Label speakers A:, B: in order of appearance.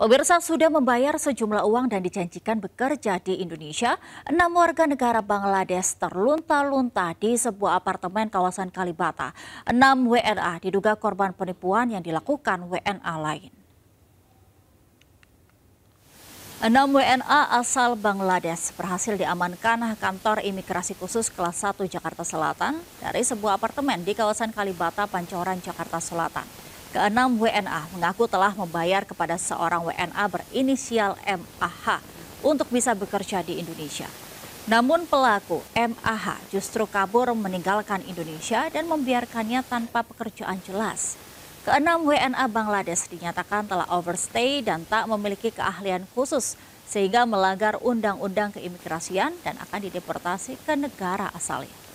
A: Pemirsa sudah membayar sejumlah uang dan dijanjikan bekerja di Indonesia. Enam warga negara Bangladesh terlunta-lunta di sebuah apartemen kawasan Kalibata. Enam WNA diduga korban penipuan yang dilakukan WNA lain. Enam WNA asal Bangladesh berhasil diamankan kantor imigrasi khusus kelas 1 Jakarta Selatan dari sebuah apartemen di kawasan Kalibata, Pancoran, Jakarta Selatan. Keenam WNA mengaku telah membayar kepada seorang WNA berinisial MAH untuk bisa bekerja di Indonesia. Namun pelaku MAH justru kabur meninggalkan Indonesia dan membiarkannya tanpa pekerjaan jelas. Keenam WNA Bangladesh dinyatakan telah overstay dan tak memiliki keahlian khusus sehingga melanggar undang-undang keimigrasian dan akan dideportasi ke negara asalnya.